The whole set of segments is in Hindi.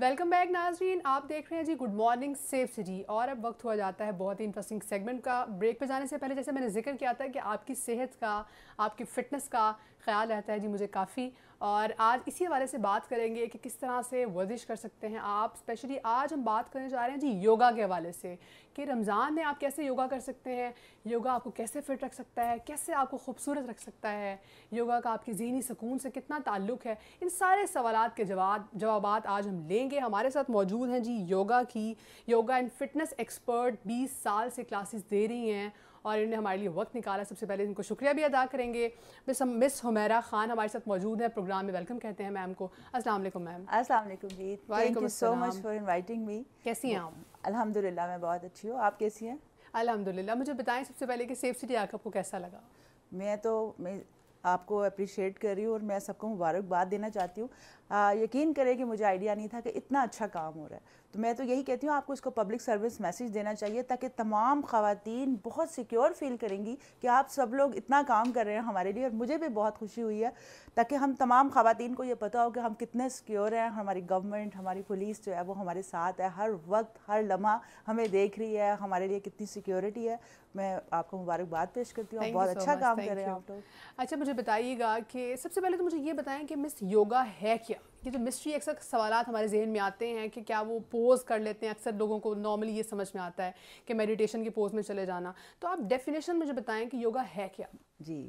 वेलकम बैक नाजरीन आप देख रहे हैं जी गुड मॉर्निंग सेफ सिटी और अब वक्त हुआ जाता है बहुत ही इंटरेस्टिंग सेगमेंट का ब्रेक पे जाने से पहले जैसे मैंने जिक्र किया था कि आपकी सेहत का आपकी फ़िटनेस का ख्याल रहता है जी मुझे काफ़ी और आज इसी हवाले से बात करेंगे कि किस तरह से वर्जिश कर सकते हैं आप स्पेशली आज हम बात करने जा रहे हैं जी योगा के हवाले से कि रमज़ान में आप कैसे योगा कर सकते हैं योगा आपको कैसे फ़िट रख सकता है कैसे आपको खूबसूरत रख सकता है योगा का आपकी जहनी सुकून से कितना ताल्लुक़ है इन सारे सवाल के जवाब जवाब आज हम लेंगे हमारे साथ मौजूद हैं जी योगा की योगा एंड फिटनेस एक्सपर्ट बीस साल से क्लासेस दे रही हैं और इन्होंने हमारे लिए वक्त निकाला सबसे पहले इनको शुक्रिया भी अदा करेंगे मिस मिस हुमैरा खान हमारे साथ मौजूद है प्रोग्राम में वेलकम कहते हैं मैम को अस्सलाम मैम अस्सलाम so much for inviting me कैसी हैं आप अल्हम्दुलिल्लाह मैं बहुत अच्छी हूँ आप कैसी हैं अल्हम्दुलिल्लाह मुझे बताएं सबसे पहले कि सेफ सिटी आकर आपको कैसा लगा मैं तो मैं आपको अप्रिशिएट कर रही हूँ और मैं सबको मुबारकबाद देना चाहती हूँ यकीन करें कि मुझे आइडिया नहीं था कि इतना अच्छा काम हो रहा है तो मैं तो यही कहती हूँ आपको इसको पब्लिक सर्विस मैसेज देना चाहिए ताकि तमाम खातन बहुत सिक्योर फील करेंगी कि आप सब लोग इतना काम कर रहे हैं हमारे लिए और मुझे भी बहुत खुशी हुई है ताकि हम तमाम खातन को ये पता हो कि हम कितने सिक्योर हैं हमारी गवर्नमेंट हमारी पुलिस जो है वो हमारे साथ है हर वक्त हर लम्हा हमें देख रही है हमारे लिए कितनी सिक्योरिटी है मैं आपको मुबारकबाद पेश करती हूँ बहुत अच्छा काम कर रहे हैं आप लोग अच्छा मुझे बताइएगा कि सबसे पहले तो मुझे ये बताएं कि मिस योगा है क्या ये जो मिस्ट्री अक्सर सवाल हमारे जहन में आते हैं कि क्या वो पोज कर लेते हैं अक्सर लोगों को नॉर्मली ये समझ में आता है कि मेडिटेशन के पोज में चले जाना तो आप डेफिनेशन मुझे बताएं कि योगा है क्या जी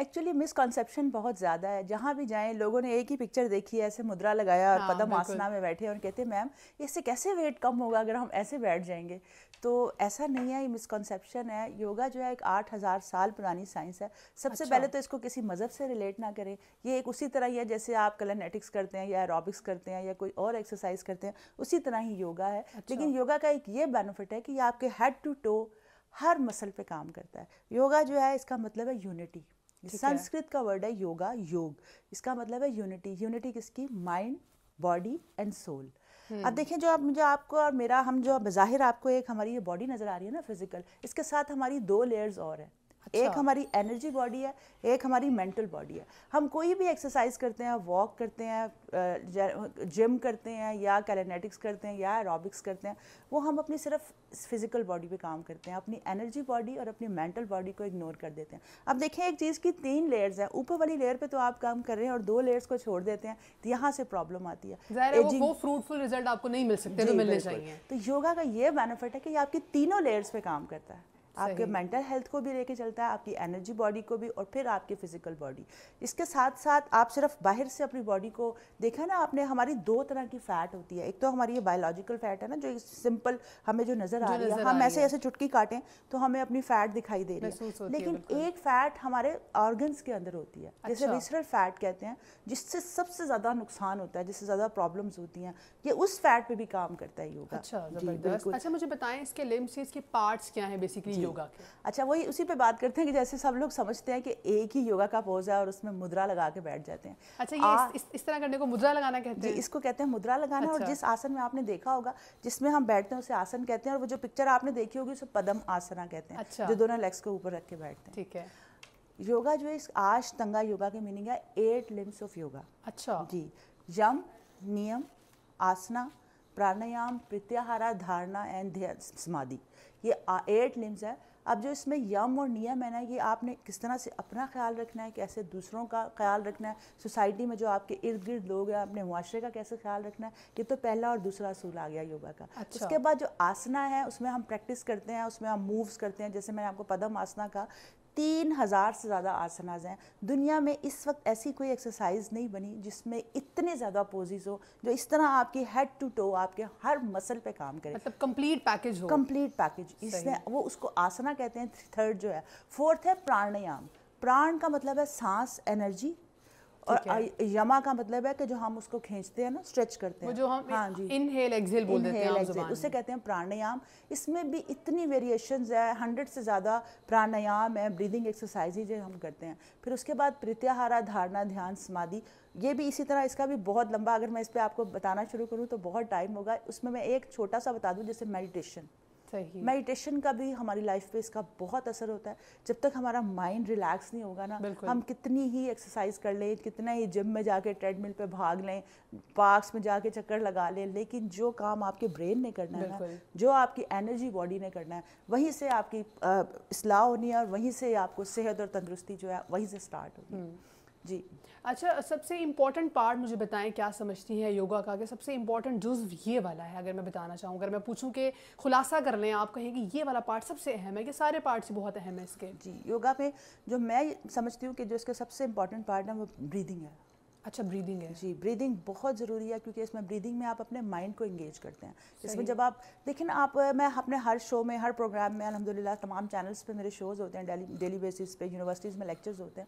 एक्चुअली मिसकॉन्सेप्शन बहुत ज़्यादा है जहाँ भी जाएं लोगों ने एक ही पिक्चर देखी है ऐसे मुद्रा लगाया और हाँ, पदम आसना में बैठे और कहते हैं मैम इससे कैसे वेट कम होगा अगर हम ऐसे बैठ जाएंगे तो ऐसा नहीं है ये मिसकॉन्सेप्शन है योगा जो है एक आठ हज़ार साल पुरानी साइंस है सबसे अच्छा। पहले तो इसको किसी मज़हब से रिलेट ना करें ये एक उसी तरह ही है जैसे आप कलनेटिक्स करते हैं या एरोबिक्स करते हैं या कोई और एक्सरसाइज करते हैं उसी तरह ही योगा है अच्छा। लेकिन योगा का एक ये बेनिफिट है कि ये आपके हेड टू टो हर मसल पर काम करता है योगा जो है इसका मतलब है यूनिटी संस्कृत का वर्ड है योगा योग इसका मतलब है यूनिटी यूनिटी किसकी माइंड बॉडी एंड सोल अब हम्म। देखें जो आप मुझे आपको और मेरा हम जो बाहिर आपको एक हमारी ये बॉडी नज़र आ रही है ना फिजिकल इसके साथ हमारी दो लेयर्स और हैं अच्छा। एक हमारी एनर्जी बॉडी है एक हमारी मेंटल बॉडी है हम कोई भी एक्सरसाइज करते हैं वॉक करते हैं जिम करते हैं या कैलेनेटिक्स करते हैं या एरोबिक्स करते हैं वो हम अपनी सिर्फ फिज़िकल बॉडी पे काम करते हैं अपनी एनर्जी बॉडी और अपनी मेंटल बॉडी को इग्नोर कर देते हैं अब देखें एक चीज़ की तीन लेयर्स हैं ऊपर वाली लेयर पे तो आप काम कर रहे हैं और दो लेयर्स को छोड़ देते हैं तो यहाँ से प्रॉब्लम आती है एजिंग... वो फ्रूटफुल रिजल्ट आपको नहीं मिल सकते तो मिलने चाहिए तो योगा का ये बेनिफिट है कि आपकी तीनों लेयर्स पे काम करता है आपके मेंटल हेल्थ को भी लेके चलता है आपकी एनर्जी बॉडी को भी और फिर आपकी फिजिकल बॉडी इसके साथ साथ आप सिर्फ बाहर से अपनी बॉडी को देखा ना आपने हमारी दो तरह की फैट होती है एक तो हमारी ये बायोलॉजिकल फैट है ना जो सिंपल हमें जो नज़र आ रही है हम ऐसे ऐसे चुटकी काटें तो हमें अपनी फैट दिखाई दे रही है लेकिन एक फैट हमारे ऑर्गन्स के अंदर होती है जैसे विसरल फैट कहते हैं जिससे सबसे ज़्यादा नुकसान होता है जिससे ज़्यादा प्रॉब्लम्स होती हैं ये उस फैट पे भी काम करता है योगा अच्छा अच्छा मुझे बताएं इसके लिम्स इसके पार्ट्स क्या हैं बेसिकली योगा के अच्छा वही उसी पे बात करते हैं कि जैसे सब लोग समझते हैं कि एक ही योगा का पोज है और उसमें मुद्रा लगा के बैठ जाते हैं अच्छा ये आ, इस, इस तरह करने को मुद्रा लगाना कहते हैं इसको कहते हैं मुद्रा लगाना अच्छा। और जिस आसन में आपने देखा होगा जिसमें हम बैठते हैं उसे आसन कहते हैं और वो जो पिक्चर आपने देखी होगी उसे पदम आसना कहते हैं अच्छा। जो दोनों लेग्स के ऊपर रख के बैठते हैं ठीक है योगा जो है इस आश तंगा योगा के मीनिंग है एट लिम्स ऑफ योगा अच्छा जी यम नियम आसना प्राणायाम प्रत्याहारा धारणा एंड ध्यान समाधि ये एट लिम्स है अब जो इसमें यम और नियम है ना ये आपने किस तरह से अपना ख्याल रखना है कैसे दूसरों का ख्याल रखना है सोसाइटी में जो आपके इर्द गिर्द लोग हैं अपने मुआरे का कैसे ख्याल रखना है ये तो पहला और दूसरा असूल आ गया योगा का अच्छा। उसके बाद जो आसना है उसमें हम प्रैक्टिस करते हैं उसमें हम मूव्स करते हैं जैसे मैंने आपको पदम आसना का तीन हज़ार से ज़्यादा आसनाज हैं दुनिया में इस वक्त ऐसी कोई एक्सरसाइज नहीं बनी जिसमें इतने ज़्यादा पोजिज हो जो इस तरह आपकी हेड टू टो आपके हर मसल पे काम करें मतलब कंप्लीट पैकेज हो कंप्लीट पैकेज इसने वो उसको आसना कहते हैं थर्ड जो है फोर्थ है प्राणायाम प्राण का मतलब है सांस एनर्जी और यमा का मतलब है कि जो हम उसको खींचते हैं ना स्ट्रेच करते हैं जो हम हाँ जी इनहेल एक्सहेल बोल देते हैं उसे कहते हैं प्राणायाम इसमें भी इतनी वेरिएशन है हंड्रेड से ज़्यादा प्राणायाम है ब्रीदिंग एक्सरसाइजेज हम करते हैं फिर उसके बाद प्रत्याहारा धारणा ध्यान समाधि ये भी इसी तरह इसका भी बहुत लंबा अगर मैं इस पर आपको बताना शुरू करूँ तो बहुत टाइम होगा उसमें मैं एक छोटा सा बता दूँ जैसे मेडिटेशन मेडिटेशन का भी हमारी लाइफ पे इसका बहुत असर होता है जब तक हमारा माइंड रिलैक्स नहीं होगा ना हम कितनी ही एक्सरसाइज कर लें कितना ही जिम में जाके ट्रेडमिल पे भाग लें पार्क्स में जाके चक्कर लगा लें लेकिन जो काम आपके ब्रेन ने करना है ना जो आपकी एनर्जी बॉडी ने करना है वहीं से आपकी असलाह होनी है और वहीं से आपको सेहत और तंदुरुस्ती जो है वहीं से स्टार्ट होगी जी अच्छा सबसे इम्पॉर्टेंट पार्ट मुझे बताएं क्या समझती हैं योगा का कि सबसे इम्पॉर्टेंट जुज्व ये वाला है अगर मैं बताना चाहूँ अगर मैं पूछूँ कि खुलासा कर लें आप कहें कि ये वाला पार्ट सबसे अहम है कि सारे पार्ट्स बहुत अहम है इसके जी योगा में जो मैं समझती हूँ कि जो इसका सबसे इम्पॉर्टेंट पार्ट है वो ब्रीदिंग है अच्छा ब्रीदिंग है जी ब्रीदिंग बहुत ज़रूरी है क्योंकि इसमें ब्रीदिंग में आप अपने माइंड को इंगेज करते हैं इसमें जब आप देखें ना आप मैं अपने हर शो में हर प्रोग्राम में अलहमदिल्ला तमाम चैनल्स पे मेरे शोज़ होते हैं डेली डेली बेसिस पे यूनिवर्सिटीज़ में लेक्चर्स होते हैं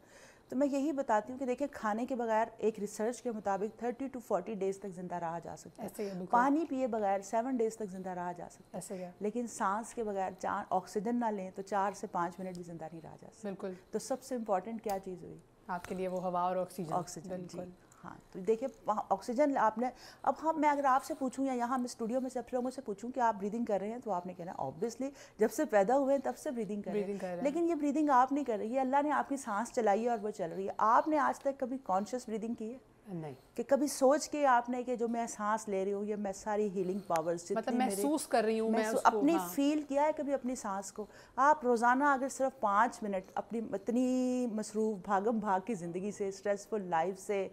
तो मैं यही बताती हूँ कि देखिए खाने के बगैर एक रिसर्च के मुताबिक थर्टी टू फोर्टी डेज तक जिंदा रहा जा सकता है पानी पिए बगैर सेवन डेज तक जिंदा रहा जा सकता है, है। लेकिन सांस के बगैर चार ऑक्सीजन ना लें तो चार से पाँच मिनट भी जिंदा नहीं रहा जा सकता बिल्कुल तो सबसे इम्पोर्टेंट क्या चीज़ हुई आपके लिए वो हवा और ऑक्सीजन ऑक्सीजन बिल्कुल हाँ तो देखिए ऑक्सीजन आपने अब हाँ मैं अगर आपसे पूछूँ या यहाँ मैं स्टूडियो में सब लोगों से पूछूँ कि आप ब्रीदिंग कर रहे हैं तो आपने कहना ऑब्वियसली जब से पैदा हुए हैं तब से ब्रीदिंग कर रहे हैं लेकिन ये ब्रीदिंग आप नहीं कर रही है अल्लाह ने आपकी सांस चलाई है और वो चल रही है आपने आज तक कभी कॉन्शियस ब्रीदिंग की है नहीं कि कभी सोच के आपने कि जो मैं सांस ले रही हूँ या मैं सारी हीलिंग पावर्स मतलब महसूस कर रही हूँ मैं अपनी हाँ। फील किया है कभी अपनी सांस को आप रोज़ाना अगर सिर्फ पाँच मिनट अपनी इतनी मसरूफ़ भागम भाग की ज़िंदगी से स्ट्रेसफुल लाइफ से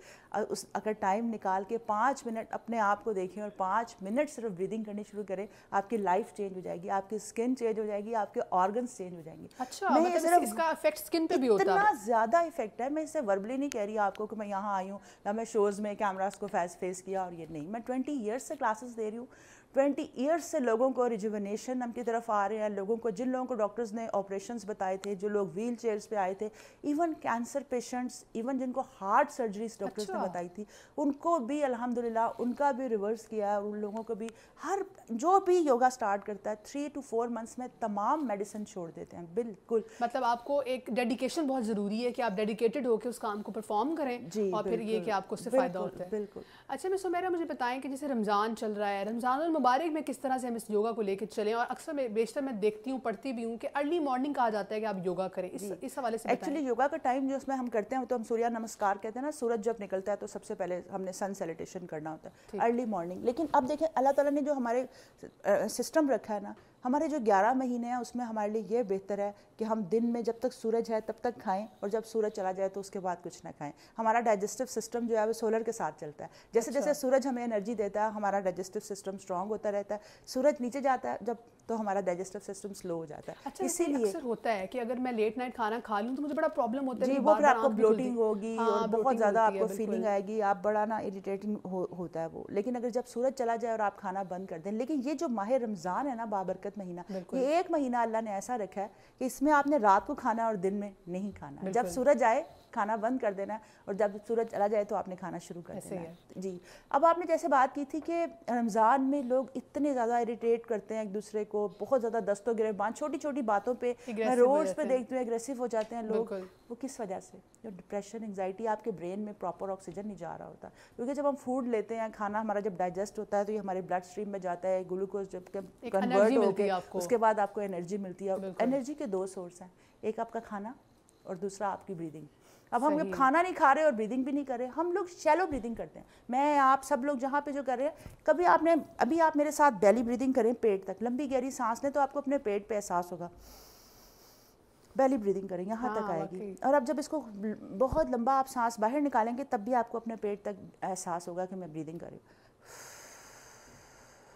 उस अगर टाइम निकाल के पाँच मिनट अपने आप को देखें और पाँच मिनट सिर्फ ब्रीदिंग करनी शुरू करें आपकी लाइफ चेंज हो जाएगी आपकी स्किन चेंज हो जाएगी आपके ऑर्गन चेंज हो जाएंगे अच्छा मतलब इसका इफेक्ट स्किन पर भी होता है इतना ज़्यादा इफेक्ट है मैं इसे वर्बली नहीं कह रही आपको कि मैं यहाँ आई हूँ या मैं मैं शोज़ में कैमराज को फेस फेस किया और ये नहीं मैं ट्वेंटी ईयर्स से क्लासेस दे रही हूँ ट्वेंटी ईयर्स से लोगों को रिजुवनेशन हम की तरफ आ रहे हैं लोगों को जिन लोगों को डॉक्टर्स ने ऑपरेशन बताए थे जो लोग व्हील चेयर्स पे आए थे इवन कैंसर पेशेंट्स इवन जिनको हार्ट सर्जरीज डॉक्टर्स अच्छा। ने बताई थी उनको भी अलहमदिल्ला उनका भी रिवर्स किया है उन लोगों को भी हर जो भी योगा स्टार्ट करता है थ्री टू फोर मंथ्स में तमाम मेडिसिन छोड़ देते हैं बिल्कुल मतलब आपको एक डेडिकेशन बहुत ज़रूरी है कि आप डेडिकेटेड होकर उस काम को परफॉर्म करें जी और फिर ये कि आपको उससे फ़ायदा होता है बिल्कुल अच्छा मैं सुमेरा मुझे बताएं कि जैसे रमज़ान चल रहा है रमज़ान मुबारक में किस तरह से हम इस योगा को लेकर चलें और अक्सर मैं बेशतर मैं देखती हूँ पढ़ती भी हूँ कि अर्ली मॉर्निंग कहा जाता है कि आप योगा करें इस इस हवाले से एक्चुअली योगा का टाइम जो उसमें हम करते हैं तो हम सूर्य नमस्कार कहते हैं ना सूरज जब निकलता है तो सबसे पहले हमने सन सेलिटेशन करना होता है अर्ली मॉर्निंग लेकिन अब देखें अल्लाह तला ने जो हमारे सिस्टम रखा है ना हमारे जो 11 महीने हैं उसमें हमारे लिए ये बेहतर है कि हम दिन में जब तक सूरज है तब तक खाएं और जब सूरज चला जाए तो उसके बाद कुछ ना खाएं हमारा डाइजेस्टिव सिस्टम जो है वो सोलर के साथ चलता है जैसे अच्छा। जैसे सूरज हमें एनर्जी देता है हमारा डाइजेस्टिव सिस्टम स्ट्रांग होता रहता है सूरज नीचे जाता है जब तो हमारा डाइजेस्टिव सिस्टम स्लो हो जाता है अच्छा, इसीलिए होता है कि अगर मैं लेट नाइट खाना खा लूँ तो मुझे बड़ा प्रॉब्लम होता है वो फिर आपको ब्लोटिंग होगी हाँ, और बहुत ज़्यादा आपको फीलिंग आएगी आप बड़ा ना इरीटेटिंग होता है वो लेकिन अगर जब सूरज चला जाए और आप खाना बंद कर दें लेकिन ये जो माह रमज़ान है ना बाबरकत मुसलत महीना ये एक महीना अल्लाह ने ऐसा रखा है कि इसमें आपने रात को खाना और दिन में नहीं खाना जब सूरज आए खाना बंद कर देना है और जब सूरज चला जाए तो आपने खाना शुरू कर देना है जी अब आपने जैसे बात की थी कि रमज़ान में लोग इतने ज़्यादा इरीटेट करते हैं एक दूसरे को बहुत ज़्यादा दस्तों गिरे छोटी छोटी बातों पर मैं रोड्स पर देखती हूँ एग्रेसिव हो जाते हैं लोग वो किस वजह से जो डिप्रेशन एंगजाइटी आपके ब्रेन में प्रॉपर ऑक्सीजन नहीं जा रहा होता क्योंकि जब हम फूड लेते हैं खाना हमारा जब डाइजेस्ट होता है तो ये हमारे ब्लड स्ट्रीम में जाता है ग्लूकोज जब कन्वर्ट होकर उसके बाद आपको एनर्जी मिलती है एनर्जी के दो सोर्स हैं एक आपका खाना और दूसरा आपकी ब्रीदिंग अब हम लोग खाना नहीं खा रहे और ब्रीदिंग भी नहीं कर रहे हम लोग शैलो ब्रीदिंग करते हैं मैं आप सब लोग जहाँ पे जो कर रहे हैं कभी आपने अभी आप मेरे साथ बैली ब्रीदिंग करें पेट तक लंबी गहरी सांस लें तो आपको अपने पेट पर एहसास होगा बैली ब्रीदिंग करें यहाँ तक हाँ, आएगी और अब जब इसको बहुत लंबा आप सांस बाहर निकालेंगे तब भी आपको अपने पेट तक एहसास होगा कि मैं ब्रीदिंग कर रही हूँ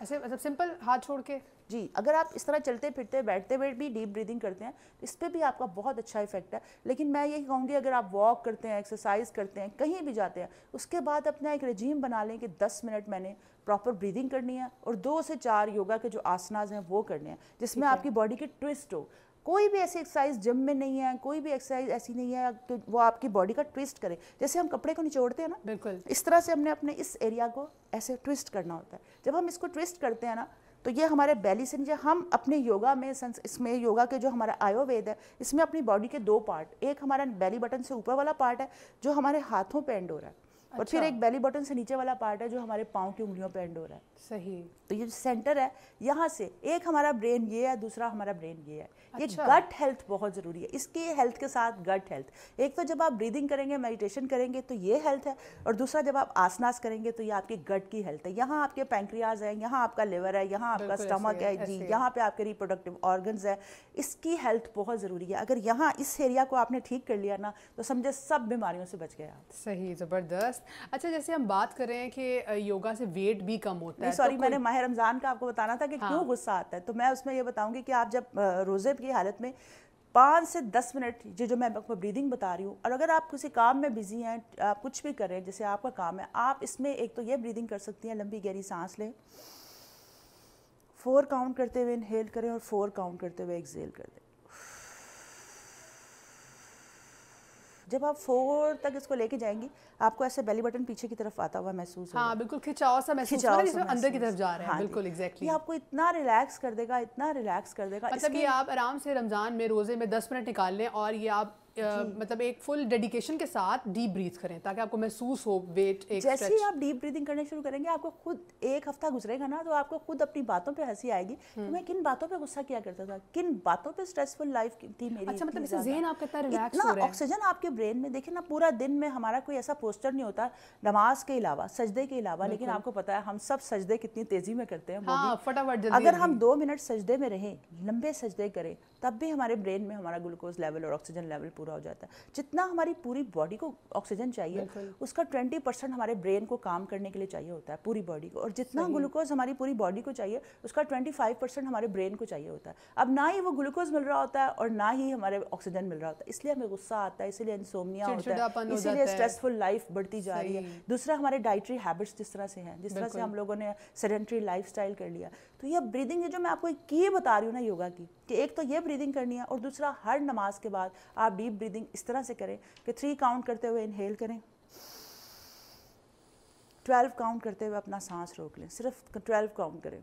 ऐसे मतलब सिंपल हाथ छोड़ के जी अगर आप इस तरह चलते फिरते बैठते हुए भी डीप ब्रीदिंग करते हैं तो इस पर भी आपका बहुत अच्छा इफेक्ट है लेकिन मैं यही कहूँगी अगर आप वॉक करते हैं एक्सरसाइज करते हैं कहीं भी जाते हैं उसके बाद अपना एक रजीम बना लें कि दस मिनट मैंने प्रॉपर ब्रीदिंग करनी है और दो से चार योगा के जो आसनाज हैं वो करने हैं जिसमें आपकी बॉडी की ट्विस्ट हो कोई भी ऐसी एक्सरसाइज जिम में नहीं है कोई भी एक्सरसाइज ऐसी नहीं है कि तो वो आपकी बॉडी का ट्विस्ट करे जैसे हम कपड़े को निचोड़ते हैं ना बिल्कुल इस तरह से हमने अपने इस एरिया को ऐसे ट्विस्ट करना होता है जब हम इसको ट्विस्ट करते हैं ना तो ये हमारे बैली से नीचे हम अपने योगा में इसमें योगा के जो हमारा आयुर्वेद है इसमें अपनी बॉडी के दो पार्ट एक हमारा बैली बटन से ऊपर वाला पार्ट है जो हमारे हाथों पे एंड हो रहा है और फिर अच्छा। एक बेली बटन से नीचे वाला पार्ट है जो हमारे पाँव की उंगलियों पर एंड हो रहा है सही तो ये जो सेंटर है यहाँ से एक हमारा ब्रेन ये है दूसरा हमारा ब्रेन ये है ये गट अच्छा। हेल्थ बहुत ज़रूरी है इसके हेल्थ के साथ गट हेल्थ एक तो जब आप ब्रीदिंग करेंगे मेडिटेशन करेंगे तो ये हेल्थ है और दूसरा जब आप आसनास करेंगे तो ये आपके गट की हेल्थ है यहाँ आपके पैंक्रियाज है यहाँ आपका लिवर है यहाँ आपका स्टमक है जी यहाँ पे आपके रिप्रोडक्टिव ऑर्गन्स है इसकी हेल्थ बहुत ज़रूरी है अगर यहाँ इस एरिया को आपने ठीक कर लिया ना तो समझे सब बीमारियों से बच गया सही ज़बरदस्त ज़बरदस्त अच्छा जैसे हम बात कर रहे हैं कि योगा से वेट भी कम होता है सॉरी तो मैंने माह रमज़ान का आपको बताना था कि हाँ। क्यों गुस्सा आता है तो मैं उसमें ये बताऊंगी कि आप जब रोज़े की हालत में पाँच से दस मिनट ये जो मैं आपको ब्रीदिंग बता रही हूँ और अगर आप किसी काम में बिजी हैं आप कुछ भी कर रहे हैं जैसे आपका काम है आप इसमें एक तो ये ब्रीदिंग कर सकती हैं लंबी गहरी सांस लें फोर काउंट करते हुए इनहेल करें और फोर काउंट करते हुए एक्सेल कर दें जब आप फोर तक इसको लेके जाएंगी आपको ऐसे बेली बटन पीछे की तरफ आता हुआ महसूस हाँ बिल्कुल खिंचाव सा महसूस खिंचाव सा अंदर की तरफ जा रहे हैं हाँ, बिल्कुल एग्जैक्टली आपको इतना रिलैक्स कर देगा इतना रिलैक्स कर देगा मतलब ये आप आराम से रमजान में रोजे में दस मिनट निकाल लें और ये आप मतलब एक फुल डेडिकेशन के साथ डीप ब्रीथ करें ताकि आपको महसूस हो वेट एक जैसे ही आप डीप ब्रीदिंग करने शुरू करेंगे आपको खुद एक हफ्ता गुजरेगा ना तो आपको खुद अपनी बातों पे हंसी आएगी तो मैं किन बातों पे गुस्सा किया करता था किन बातों पे स्ट्रेसफुल लाइफ थी मेरी अच्छा मतलब इससे जहन आपका इतना रिलैक्स हो रहा है ऑक्सीजन आपके ब्रेन में देखिए ना पूरा दिन में हमारा कोई ऐसा पोस्टर नहीं होता नमाज के अलावा सजदे के अलावा लेकिन आपको पता है हम सब सजदे कितनी तेजी में करते हैं हाँ, फटाफट अगर हम दो मिनट सजदे में रहें लंबे सजदे करें तब भी हमारे ब्रेन में हमारा ग्लूकोज लेवल और ऑक्सीजन लेवल पूरा पूरा हो जाता है जितना हमारी पूरी बॉडी को ऑक्सीजन चाहिए उसका ट्वेंटी परसेंट हमारे ब्रेन को काम करने के लिए चाहिए होता है पूरी बॉडी को और जितना ग्लूकोज हमारी पूरी बॉडी को चाहिए उसका ट्वेंटी फाइव परसेंट हमारे ब्रेन को चाहिए होता है अब ना ही वो ग्लूकोज मिल रहा होता है और ना ही हमारे ऑक्सीजन मिल रहा होता है इसलिए हमें गुस्सा आता है इसलिए इंसोमिया होता है इसीलिए स्ट्रेसफुल लाइफ बढ़ती जा रही है दूसरा हमारे डाइटरी हैबिट्स जिस तरह से हैं जिस तरह से हम लोगों ने सेडेंट्री लाइफ कर लिया तो ये ब्रीदिंग है जो मैं आपको एक की बता रही हूँ ना योगा की कि एक तो ये ब्रीदिंग करनी है और दूसरा हर नमाज के बाद आप डीप ब्रीदिंग इस तरह से करें कि थ्री काउंट करते हुए इनहेल करें ट्वेल्व काउंट करते हुए अपना सांस रोक लें सिर्फ ट्वेल्व काउंट करें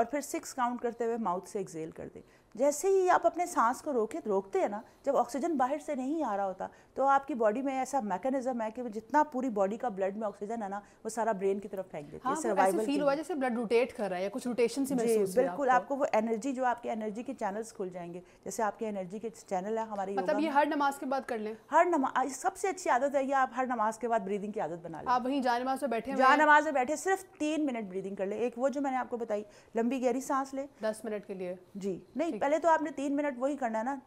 और फिर सिक्स काउंट करते हुए माउथ से एक्जेल कर दें जैसे ही आप अपने सांस को रोके रोकते हैं ना जब ऑक्सीजन बाहर से नहीं आ रहा होता तो आपकी बॉडी में ऐसा मैकेनिज्म है कि जितना पूरी बॉडी का ब्लड में ऑक्सीजन है ना वो सारा ब्रेन की तरफ फेंक देती है हाँ, मतलब सर्वाइवल फील हुआ जैसे ब्लड रोटेट कर रहा है कुछ रोटेशन से महसूस बिल्कुल आपको वो एनर्जी जो आपकी एनर्जी के चैनल्स खुल जाएंगे जैसे आपकी एनर्जी के चैनल है हमारी मतलब ये हर नमाज के बाद कर ले हर नमाज सबसे अच्छी आदत है ये आप हर नमाज के बाद ब्रीदिंग की आदत बना लें आप वहीं जा नमाज में बैठे जा नमाज में बैठे सिर्फ तीन मिनट ब्रीदिंग कर ले एक वो जो मैंने आपको बताई लंबी गहरी सांस ले दस मिनट के लिए जी नहीं पहले तो आपने तीन मिनट वही करना है ना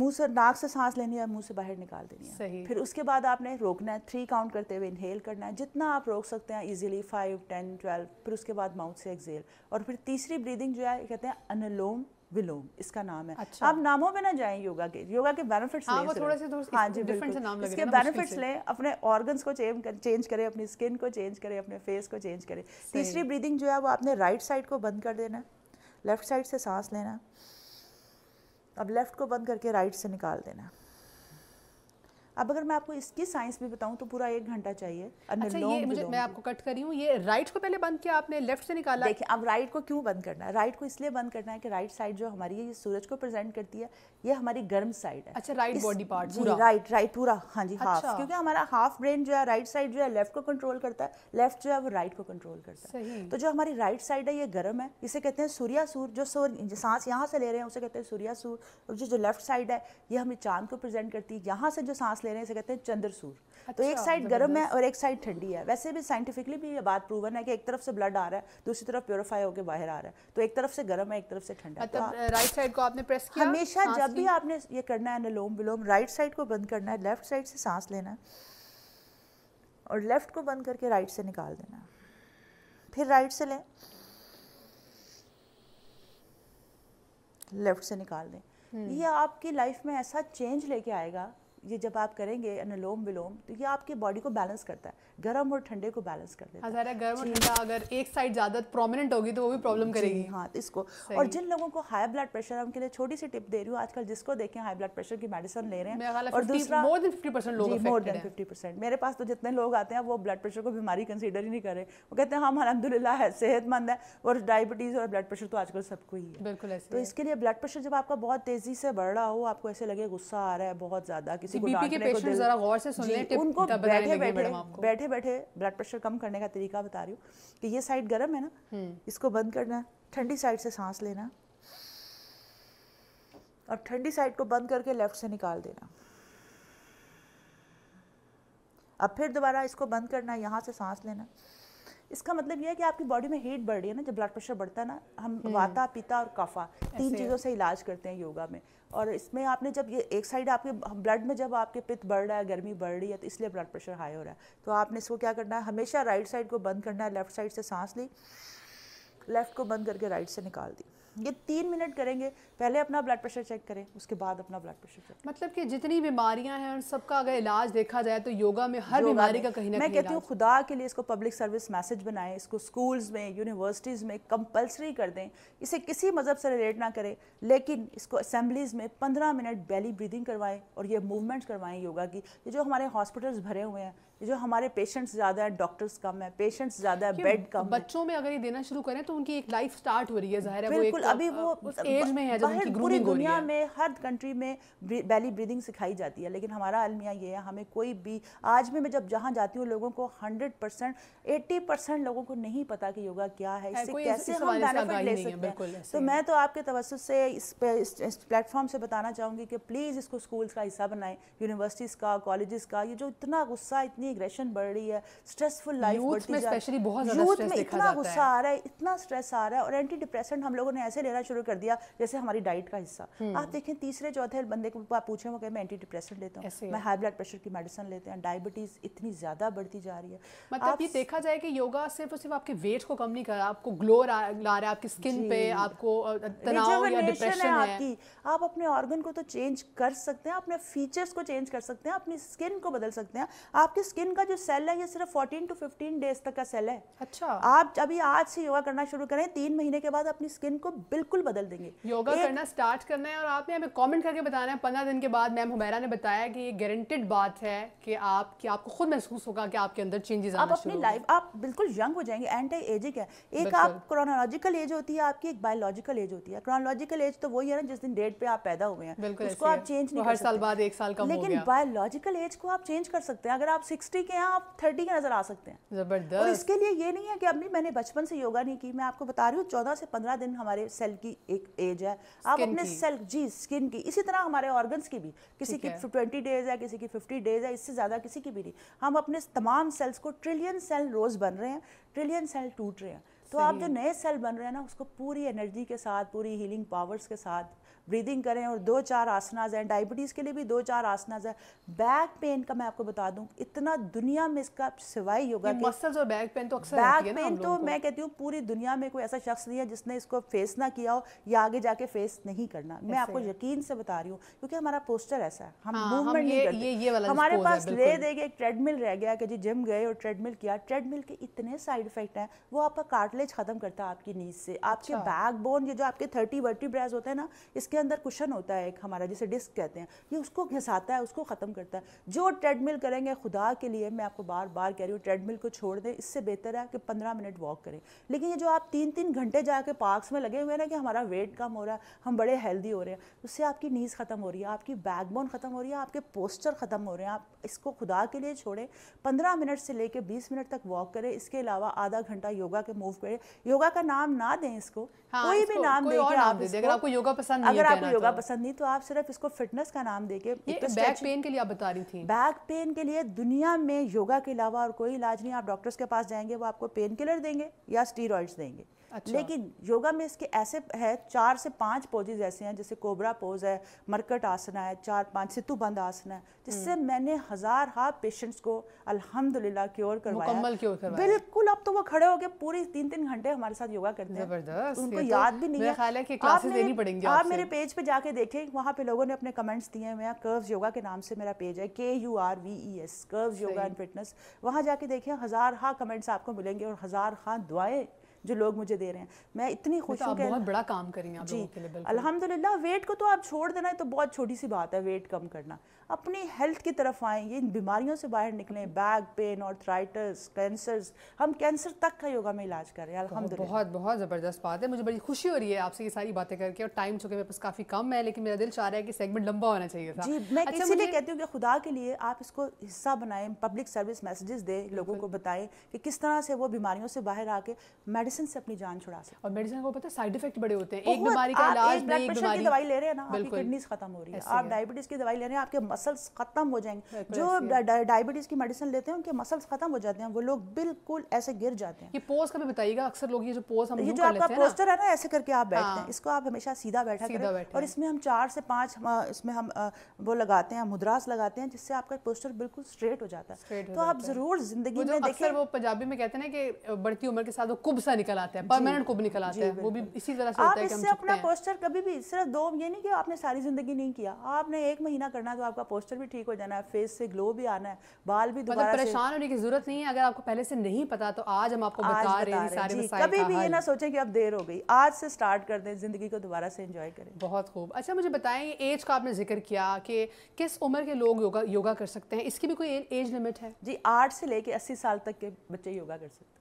मुंह से नाक से सांस लेनी है मुंह से बाहर निकाल देनी है सही। फिर उसके बाद आपने रोकना है थ्री काउंट करते हुए इनहेल करना है जितना आप रोक सकते हैं इजीली फाइव टेन ट्वेल्व फिर उसके बाद माउथ से एक्सेल और फिर तीसरी ब्रीदिंग जो है कहते हैं अनलोम विलोम इसका नाम है अच्छा। आप नामों में ना जाए योगा के योगा के बेनिफिट्स हाँ, लें थोड़े से तो हाँ जी बिल्कुल इसके बेनिफिट्स लें अपने ऑर्गन्स को चेंज करें अपनी स्किन को चेंज करें अपने फेस को चेंज करें तीसरी ब्रीदिंग जो है वो आपने राइट साइड को बंद कर देना है लेफ़्ट साइड से सांस लेना अब लेफ़्ट को बंद करके राइट से निकाल देना अब अगर मैं आपको इसकी साइंस भी बताऊं तो पूरा एक घंटा चाहिए अच्छा ये मुझे मैं आपको कट कर रही हूँ ये राइट को पहले बंद किया आपने लेफ्ट से निकाला देखिए अब राइट को क्यों बंद करना है राइट को इसलिए बंद करना है कि राइट साइड जो हमारी है ये सूरज को प्रेजेंट करती है ये हमारी गर्म साइड है अच्छा राइट बॉडी पार्ट पूरा राइट राइट पूरा हाँ जी हाफ अच्छा। क्योंकि हमारा हाफ ब्रेन जो है राइट साइड जो है लेफ्ट को कंट्रोल करता है लेफ्ट जो है वो राइट को कंट्रोल करता है तो जो हमारी राइट साइड है ये गर्म है इसे कहते हैं सूर्या सूर जो सांस यहाँ से ले रहे हैं उसे कहते हैं सूर्या सूर्यासूर जो जो लेफ्ट साइड है ये हमें चांद को प्रेजेंट करती है यहाँ से जो सांस सांस लेने से कहते हैं चंद्रसूर अच्छा, तो एक साइड अच्छा, गर्म है और एक साइड ठंडी है वैसे भी साइंटिफिकली भी ये बात प्रूवन है कि एक तरफ से ब्लड आ रहा है दूसरी तरफ प्योरीफाई होकर बाहर आ रहा है तो एक तरफ से गर्म है एक तरफ से ठंडा मतलब तो राइट साइड को आपने प्रेस किया हमेशा जब भी आपने ये करना है अनुलोम विलोम राइट साइड को बंद करना है लेफ्ट साइड से सांस लेना है और लेफ्ट को बंद करके राइट से निकाल देना फिर राइट से लें लेफ्ट से निकाल दें हम्म। ये आपकी लाइफ में ऐसा चेंज लेके आएगा ये जब आप करेंगे अनुलोम विलोम तो ये आपके बॉडी को बैलेंस करता है गर्म और ठंडे को बैलेंस कर देता हाँ, है गर्म और ठंडा अगर एक साइड ज़्यादा प्रोमिनेंट होगी तो वो भी प्रॉब्लम करेगी हाँ तो इसको और जिन लोगों को हाई ब्लड प्रेशर उनके लिए छोटी सी टिप दे रही हूँ आजकल जिसको देखें हाई ब्लड प्रेशर की मेडिसिन ले रहे हैं और दूसरा मोर देन फिफ्टी परसेंट लोग मोर देन फिफ्टी परसेंट मेरे पास तो जितने लोग आते हैं वो ब्लड प्रेशर को बीमारी कंसिडर ही नहीं करें वो कहते हैं हम हाँ, अलहमदिल्ला है सेहतमंद है और डायबिटीज़ और ब्लड प्रेशर तो आजकल सबको ही है बिल्कुल तो इसके लिए ब्लड प्रेशर जब आपका बहुत तेज़ी से बढ़ रहा हो आपको ऐसे लगे गुस्सा आ रहा है बहुत ज़्यादा उनको बैठे बैठे बैठे बैठे ब्लड प्रेशर कम करने का तरीका बता रही हूँ कि ये साइड गर्म है ना हम्म। इसको बंद करना ठंडी साइड से सांस लेना और ठंडी साइड को बंद करके लेफ्ट से निकाल देना अब फिर दोबारा इसको बंद करना यहाँ से सांस लेना इसका मतलब यह है कि आपकी बॉडी में हीट बढ़ रही है ना जब ब्लड प्रेशर बढ़ता है ना हम हम्म। वाता पिता और कफा तीन चीज़ों से इलाज करते हैं योगा में और इसमें आपने जब ये एक साइड आपके ब्लड में जब आपके पित्त बढ़ रहा है गर्मी बढ़ रही है तो इसलिए ब्लड प्रेशर हाई हो रहा है तो आपने इसको क्या करना है हमेशा राइट साइड को बंद करना है लेफ्ट साइड से सांस ली लेफ्ट को बंद करके राइट से निकाल दी ये तीन मिनट करेंगे पहले अपना ब्लड प्रेशर चेक करें उसके बाद अपना ब्लड प्रेशर चेक मतलब कि जितनी बीमारियां हैं उन सबका अगर इलाज देखा जाए तो योगा में हर बीमारी का कहीं ना मैं कहती हूँ खुदा के लिए इसको पब्लिक सर्विस मैसेज बनाएं इसको स्कूल्स में यूनिवर्सिटीज़ में कंपलसरी कर दें इसे किसी मज़हब से रिलेट ना करें लेकिन इसको असम्बलीज़ में पंद्रह मिनट बैली ब्रीदिंग करवाएं और ये मूवमेंट करवाएं योगा की ये जो हमारे हॉस्पिटल्स भरे हुए हैं जो हमारे पेशेंट्स ज़्यादा है डॉक्टर्स कम है पेशेंट्स ज़्यादा है बेड कम बच्चों में अगर ये देना शुरू करें तो उनकी एक लाइफ स्टार्ट हो रही है जाहिर है बिल्कुल अभी वो उस एज में है जब उनकी पूरी दुनिया में हर कंट्री में बैली ब्रीदिंग सिखाई जाती है लेकिन हमारा अलमिया ये है हमें कोई भी आज भी मैं जब जहाँ जाती हूँ लोगों को हंड्रेड परसेंट एट्टी परसेंट लोगों को नहीं पता कि योगा क्या है इससे कैसे हम बेनिफिट ले सकते हैं तो मैं तो आपके तवस्त से इस प्लेटफॉर्म से बताना चाहूंगी कि प्लीज़ इसको स्कूल्स का हिस्सा बनाएं यूनिवर्सिटीज़ का कॉलेज़ का ये जो इतना गुस्सा इतनी रही एग्रेशन बढ़ रही है स्ट्रेसफुल लाइफ बढ़ती में स्पेशली बहुत ज़्यादा यूथ में इतना गुस्सा आ रहा है इतना स्ट्रेस आ रहा है और एंटी डिप्रेसेंट हम लोगों ने ऐसे लेना शुरू कर दिया जैसे हमारी डाइट का हिस्सा हम्म। आप देखें तीसरे चौथे बंदे को आप पूछे वो कहें मैं एंटी डिप्रेसेंट लेता हूँ मैं हाई ब्लड प्रेशर की मेडिसिन लेते हैं डायबिटीज़ इतनी ज़्यादा बढ़ती जा रही है मतलब ये देखा जाए कि योगा सिर्फ सिर्फ आपके वेट को कम नहीं कर रहा आपको ग्लो ला रहा है आपकी स्किन पे आपको तनाव या डिप्रेशन है आपकी आप अपने ऑर्गन को तो चेंज कर सकते हैं अपने फीचर्स को चेंज कर सकते हैं अपनी स्किन को बदल सकते हैं आपके स्किन का जो सेल है ये सिर्फ 14 टू 15 डेज तक का सेल है अच्छा आप अभी आज से योगा करना शुरू करें तीन महीने के बाद अपनी स्किन को बिल्कुल बदल देंगे योगा एक... करना स्टार्ट करना है और आपने हमें कमेंट करके बताना है पंद्रह दिन के बाद मैम हुमैरा ने बताया कि ये गारंटेड बात है कि आप कि आपको खुद महसूस होगा कि आपके अंदर चेंजेस आप अपनी लाइफ आप बिल्कुल यंग हो जाएंगे एंटी एजिंग है एक आप क्रोनोलॉजिकल एज होती है आपकी एक बायोलॉजिकल एज होती है क्रोनोलॉजिकल एज तो वही है ना जिस दिन डेट पे आप पैदा हुए हैं उसको आप चेंज नहीं हर साल बाद एक साल का लेकिन बायोलॉजिकल एज को आप चेंज कर सकते हैं अगर आप सिक्स सिक्सटी के यहाँ आप थर्टी के नजर आ सकते हैं जबरदस्त इसके लिए ये नहीं है कि अभी मैंने बचपन से योगा नहीं की मैं आपको बता रही हूँ चौदह से पंद्रह दिन हमारे सेल की एक एज है आप अपने सेल जी स्किन की इसी तरह हमारे ऑर्गन्स की भी किसी की ट्वेंटी डेज है किसी की फिफ्टी डेज है इससे ज़्यादा किसी की भी नहीं हम अपने तमाम सेल्स को ट्रिलियन सेल रोज़ बन रहे हैं ट्रिलियन सेल टूट रहे हैं तो आप जो नए सेल बन रहे हैं ना उसको पूरी एनर्जी के साथ पूरी हीलिंग पावर्स के साथ ब्रीदिंग करें और दो चार आसनाज हैं डायबिटीज़ के लिए भी दो चार आसनाज हैं बैक पेन का मैं आपको बता दूं इतना दुनिया में इसका सिवाय योगा मसल्स और बैक पेन तो अक्सर बैक पेन तो मैं कहती हूँ पूरी दुनिया में कोई ऐसा शख्स नहीं है जिसने इसको फेस ना किया हो या आगे जाके फेस नहीं करना मैं आपको यकीन से बता रही हूँ क्योंकि हमारा पोस्टर ऐसा है हम हाँ, मूवमेंट नहीं करते हमारे पास ले देंगे एक ट्रेडमिल रह गया कि जी जिम गए और ट्रेडमिल किया ट्रेडमिल के इतने साइड इफेक्ट हैं वो आपका कार्टलेज खत्म करता है आपकी नीज से आपके बैक बोन ये जो आपके थर्टी वर्टी वर्टिब्रेज होते हैं ना इसके अंदर कुशन होता है एक हमारा जिसे डिस्क कहते हैं ये उसको घिसाता है उसको ख़त्म करता है जो ट्रेडमिल करेंगे खुदा के लिए मैं आपको बार बार कह रही हूँ ट्रेडमिल को छोड़ दें इससे बेहतर है कि पंद्रह मिनट वॉक करें लेकिन ये जो आप तीन तीन घंटे जाके पार्क्स में लगे हुए हैं ना कि हमारा वेट कम हो रहा है हम बड़े हेल्दी हो रहे हैं उससे आपकी नीज़ ख़त्म हो रही है आपकी बैकबोन ख़त्म हो रही है आपके पोस्चर ख़त्म हो रहे हैं आप इसको खुदा के लिए छोड़ें पंद्रह मिनट से लेकर बीस मिनट तक वॉक करें इसके अलावा आधा घंटा योगा के मूव करें योगा का नाम ना दें इसको हाँ, कोई भी नाम दे आप अगर आपको योगा पसंद अगर आपको योगा पसंद नहीं तो आप सिर्फ इसको फिटनेस का नाम देके बैक पेन तो के लिए आप बता रही थी बैक पेन के लिए दुनिया में योगा के अलावा और कोई इलाज नहीं आप डॉक्टर्स के पास जाएंगे वो आपको पेन किलर देंगे या स्टीरोइड्स देंगे अच्छा। लेकिन योगा में इसके ऐसे है चार से पांच पोजेज ऐसे हैं जैसे कोबरा पोज है मरकट आसना है चार पांच सितुबंद आसना है जिससे हम्म। मैंने हजार हा पेशेंट्स को अल्हम्दुलिल्लाह क्योर करवाया क्योर करवाया बिल्कुल अब तो वो खड़े हो गए पूरी तीन तीन घंटे हमारे साथ योगा करते हैं उनको तो याद भी नहीं है आप देनी आप मेरे पेज पे जाके देखें वहाँ पे लोगों ने अपने कमेंट्स दिए हैं मेरा कर्व योगा के नाम से मेरा पेज है के you are V E S curve yoga and fitness वहाँ जाके देखें हजार हा कमेंट्स आपको मिलेंगे और हजार हाँ दुआएं जो लोग मुझे दे रहे हैं मैं इतनी तो खुश हूँ बहुत बड़ा काम करेंगे जी अलहमदिल्ला वेट को तो आप छोड़ देना है तो बहुत छोटी सी बात है वेट कम करना अपनी हेल्थ की तरफ आएँ ये बीमारियों से बाहर निकलें बैक पेन ऑर्थराइटिस कैंसर्स हम कैंसर तक का योगा में इलाज कर रहे हैं अलहमद बहुत बहुत ज़बरदस्त बात है मुझे बड़ी खुशी हो रही है आपसे ये सारी बातें करके और टाइम चुके मेरे पास काफ़ी कम है लेकिन मेरा दिल चाह रहा है कि सेगमेंट लंबा होना चाहिए था जी मैं अच्छा इसीलिए कहती हूँ कि खुदा के लिए आप इसको हिस्सा बनाएं पब्लिक सर्विस मैसेजेस दें लोगों को बताएं कि किस तरह से वो बीमारियों से बाहर आके मेडिसिन से अपनी जान छुड़ा सकते और मेडिसिन को पता है साइड इफेक्ट बड़े होते हैं एक बीमारी का इलाज एक बीमारी की दवाई ले रहे हैं ना आपकी किडनीज खत्म हो रही है आप डायबिटीज़ की दवाई ले रहे हैं आपके मसल्स ख़त्म हो जाएंगे जो डायबिटीज़ की मेडिसिन लेते हैं उनके मसल्स ख़त्म हो जाते हैं वो लोग बिल्कुल ऐसे गिर जाते हैं ये पोज का भी बताइएगा अक्सर लोग ये जो पोज हम ये जो आपका पोस्टर है ना ऐसे करके आप बैठते हैं हाँ। इसको आप हमेशा सीधा बैठा करें और इसमें हम चार से पाँच इसमें हम वो लगाते हैं मुद्रास लगाते हैं जिससे आपका पोस्टर बिल्कुल स्ट्रेट हो जाता है तो आप ज़रूर ज़िंदगी में देखें वो पंजाबी में कहते हैं कि बढ़ती उम्र के साथ वो कुब सा निकल आते हैं परमानेंट कुब निकल आते हैं वो भी इसी तरह से होता है कि हम अपना पोस्टर कभी भी सिर्फ दो ये नहीं कि आपने सारी ज़िंदगी नहीं किया आपने एक महीना करना तो आपका पोस्टर भी ठीक हो जाना है फेस से ग्लो भी आना है बाल भी मतलब दोबारा मतलब परेशान होने की जरूरत नहीं है अगर आपको पहले से नहीं पता तो आज हम आपको बता रहे हैं सारे कभी भी ये ना सोचे कि अब देर हो गई आज से स्टार्ट कर दें जिंदगी को दोबारा से इंजॉय करें बहुत खूब अच्छा मुझे बताएं एज का आपने जिक्र किया कि किस उम्र के लोग योगा योगा कर सकते हैं इसकी भी कोई एज लिमिट है जी आठ से लेके अस्सी साल तक के बच्चे योगा कर सकते हैं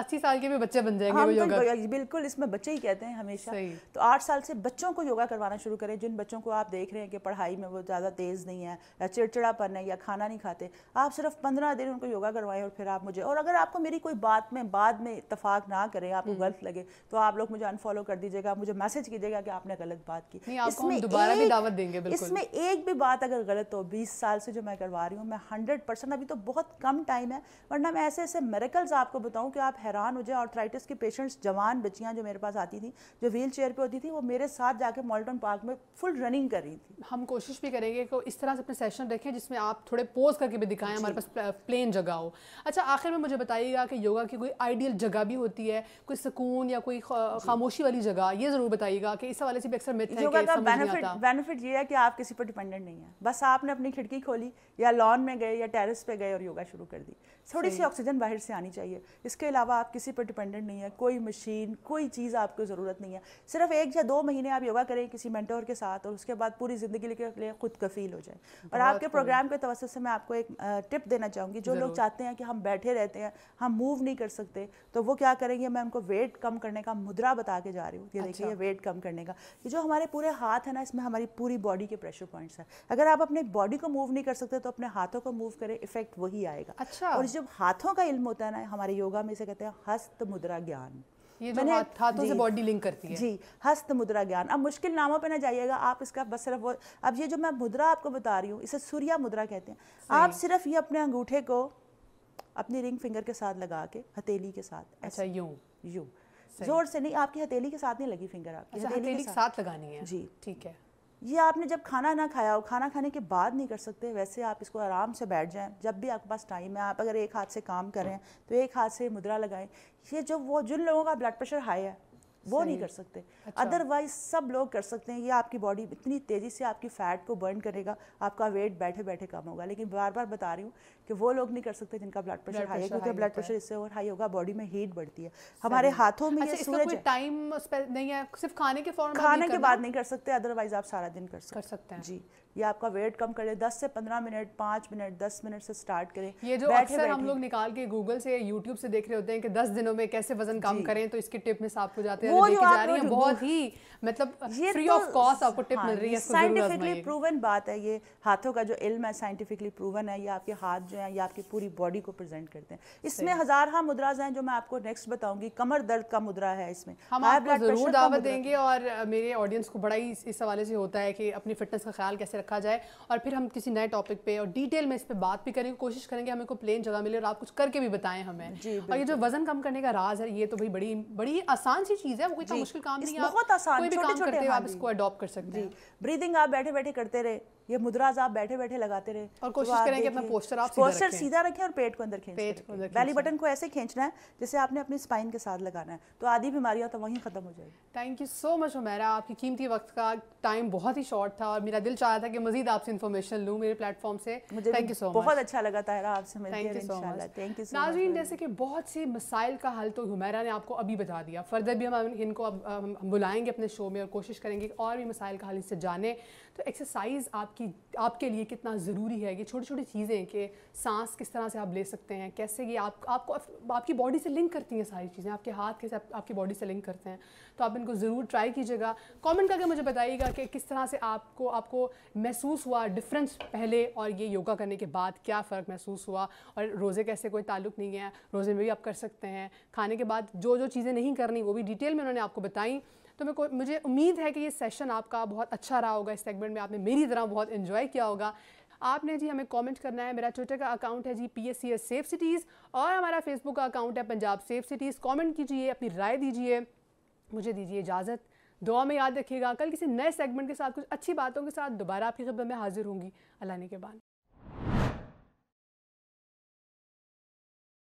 अस्सी साल के भी बच्चे बन जाएंगे वो तो योगा तो बिल्कुल इसमें बच्चे ही कहते हैं हमेशा तो आठ साल से बच्चों को योगा करवाना शुरू करें जिन बच्चों को आप देख रहे हैं कि पढ़ाई में वो ज़्यादा तेज़ नहीं है या चिड़चिड़ापन है या खाना नहीं खाते आप सिर्फ पंद्रह दिन उनको योगा करवाएं और फिर आप मुझे और अगर आपको मेरी कोई बात में बाद में इतफाक ना करें आपको हम्म। गलत लगे तो आप लोग मुझे अनफॉलो कर दीजिएगा मुझे मैसेज कीजिएगा कि आपने गलत बात की इसमें दोबारा भी दावत देंगे इसमें एक भी बात अगर गलत हो बीस साल से जो मैं करवा रही हूँ मैं हंड्रेड अभी तो बहुत कम टाइम है वरना मैं ऐसे ऐसे मेरेकल्स आपको बताऊँ कि आप हैरान हो जाए ऑर्थराइटिस के पेशेंट्स जवान बच्चियाँ जो मेरे पास आती थी जो व्हील चेयर पर होती थी वो मेरे साथ जाके मॉल्टन पार्क में फुल रनिंग कर रही थी हम कोशिश भी करेंगे कि इस तरह से अपने सेशन रखें जिसमें आप थोड़े पोज करके भी दिखाएं हमारे पास प्लेन जगह हो अच्छा आखिर में मुझे बताइएगा कि योगा की कोई आइडियल जगह भी होती है कोई सुकून या कोई खामोशी वाली जगह ये ज़रूर बताइएगा कि इस हवाले से भी अक्सर मिथ योगा का बेनिफिट बेनिफिट ये है कि आप किसी पर डिपेंडेंट नहीं है बस आपने अपनी खिड़की खोली या लॉन में गए या टेरिस पे गए और योगा शुरू कर दी थोड़ी सी ऑक्सीजन बाहर से आनी चाहिए इसके अलावा आप किसी पर डिपेंडेंट नहीं है कोई मशीन कोई चीज़ आपको ज़रूरत नहीं है सिर्फ एक या दो महीने आप योगा करें किसी मेंटोर के साथ और उसके बाद पूरी ज़िंदगी के लिए खुद कफील हो जाए और आपके प्रोग्राम के तवसत से मैं आपको एक टिप देना चाहूँगी जो लोग चाहते हैं कि हम बैठे रहते हैं हम मूव नहीं कर सकते तो वो क्या करेंगे मैं उनको वेट कम करने का मुद्रा बता के जा रही हूँ ये अच्छा। देखिए वेट कम करने का ये जो हमारे पूरे हाथ है ना इसमें हमारी पूरी बॉडी के प्रेशर पॉइंट्स हैं अगर आप अपने बॉडी को मूव नहीं कर सकते तो अपने हाथों को मूव करें इफेक्ट वही आएगा अच्छा और जब हाथों का इल्म होता है ना हमारे योगा में इसे कहते हैं हस्त मुद्रा ज्ञान ये जो मैंने हाथों से बॉडी लिंक करती है जी हस्त मुद्रा ज्ञान अब मुश्किल नामों पे ना जाइएगा आप इसका बस सिर्फ वो अब ये जो मैं मुद्रा आपको बता रही हूँ इसे सूर्या मुद्रा कहते हैं आप सिर्फ ये अपने अंगूठे को अपनी रिंग फिंगर के साथ लगा के हथेली के साथ अच्छा यूं यूं जोर से नहीं आपकी हथेली के साथ नहीं लगी फिंगर आपकी अच्छा, हथेली के साथ लगानी है जी ठीक है ये आपने जब खाना ना खाया हो खाना खाने के बाद नहीं कर सकते वैसे आप इसको आराम से बैठ जाएं जब भी आपके पास टाइम है आप अगर एक हाथ से काम करें तो एक हाथ से मुद्रा लगाएं ये जो वो जिन लोगों का ब्लड प्रेशर हाई है वो नहीं कर सकते अदरवाइज अच्छा। सब लोग कर सकते हैं ये आपकी बॉडी इतनी तेज़ी से आपकी फ़ैट को बर्न करेगा आपका वेट बैठे बैठे कम होगा लेकिन बार बार बता रही हूँ कि वो लोग नहीं कर सकते जिनका ब्लड प्रेशर हाई है क्योंकि ब्लड प्रेशर इससे और हाई होगा बॉडी में हीट बढ़ती है हमारे हाथों में अच्छा, सूरज टाइम नहीं है सिर्फ खाने के खाने के बाद नहीं कर सकते अदरवाइज आप सारा दिन कर सकते हैं जी या आपका वेट कम करें दस से पंद्रह मिनट पांच मिनट दस मिनट से स्टार्ट करें ये जो बैठे हम लोग निकाल के गूगल से यूट्यूब से देख रहे होते हैं कि दस दिनों में कैसे वजन कम करें तो इसके टिप में आपको जाते हैं जा मतलब, तो हाँ रही है बहुत ही मतलब फ्री ऑफ कॉस्ट आपको टिप मिल रही है साइंटिफिकली प्रूवन बात है ये हाथों का जो इल्म है साइंटिफिकली प्रूवन है ये आपके हाथ जो है ये आपकी पूरी बॉडी को प्रेजेंट करते हैं इसमें हजारहा मुद्राज हैं जो मैं आपको नेक्स्ट बताऊंगी कमर दर्द का मुद्रा है इसमें हम आपको जरूर दावत देंगे और मेरे ऑडियंस को बड़ा ही इस हवाले से होता है कि अपनी फिटनेस का ख्याल कैसे रखा जाए और फिर हम किसी नए टॉपिक पे और डिटेल में इस पर बात भी करेंगे कोशिश करेंगे हमें को प्लेन जगह मिले और आप कुछ करके भी बताएं हमें और ये जो वजन कम करने का राज है ये तो भाई बड़ी बड़ी आसान सी चीज़ है वो कोई मुश्किल काम नहीं है बहुत आसान कोई भी काम करते हुए आप इसको अडॉप्ट कर सकते हैं ब्रीदिंग आप बैठे बैठे करते रहे ये मुद्राज आप बैठे बैठे लगाते रहे और तो कोशिश तो करें कि अपना पोस्टर आप पोस्टर सीधा रखें और पेट को अंदर खींच पेट को अंदर बैली बटन को ऐसे खींचना है जैसे आपने अपने स्पाइन के साथ लगाना है तो आधी बीमारियां तो वहीं खत्म हो जाएगी थैंक यू सो मच हमारा आपकी कीमती वक्त का टाइम बहुत ही शॉर्ट था और मेरा दिल चाह रहा था कि मजीद आपसे इन्फॉर्मेशन लूँ मेरे प्लेटफॉर्म से मुझे थैंक यू सो मच बहुत अच्छा लगा था आपसे thank you so much thank you नाजरीन जैसे कि बहुत से मसाइल का हल तो हुमेरा ने आपको अभी बता दिया फर्दर भी हम इनको अब बुलाएंगे अपने शो में और कोशिश करेंगे और भी मसाइल का हल इससे जाने तो एक्सरसाइज आपकी आपके लिए कितना ज़रूरी है ये छोटी छोटी चीज़ें कि सांस किस तरह से आप ले सकते हैं कैसे ये आप आपको आपकी बॉडी से लिंक करती हैं सारी चीज़ें आपके हाथ कैसे आप, आपकी बॉडी से लिंक करते हैं तो आप इनको ज़रूर ट्राई कीजिएगा कॉमेंट करके मुझे बताइएगा कि किस तरह से आपको आपको महसूस हुआ डिफरेंस पहले और ये योगा करने के बाद क्या फ़र्क महसूस हुआ और रोज़े कैसे कोई ताल्लुक नहीं है रोज़े में भी आप कर सकते हैं खाने के बाद जो जो चीज़ें नहीं करनी वो भी डिटेल में उन्होंने आपको बताई तो मेरे को मुझे उम्मीद है कि ये सेशन आपका बहुत अच्छा रहा होगा इस सेगमेंट में आपने मेरी तरह बहुत इन्जॉय किया होगा आपने जी हमें कमेंट करना है मेरा ट्विटर का अकाउंट है G P S C S safe cities और हमारा फेसबुक का अकाउंट है पंजाब सेफ सिटीज़ कमेंट कीजिए अपनी राय दीजिए मुझे दीजिए इजाज़त दुआ में याद रखिएगा कल किसी नए सेगमेंट के साथ कुछ अच्छी बातों के साथ दोबारा आपकी खबर में हाजिर होंगी अल्लाह ने के बाद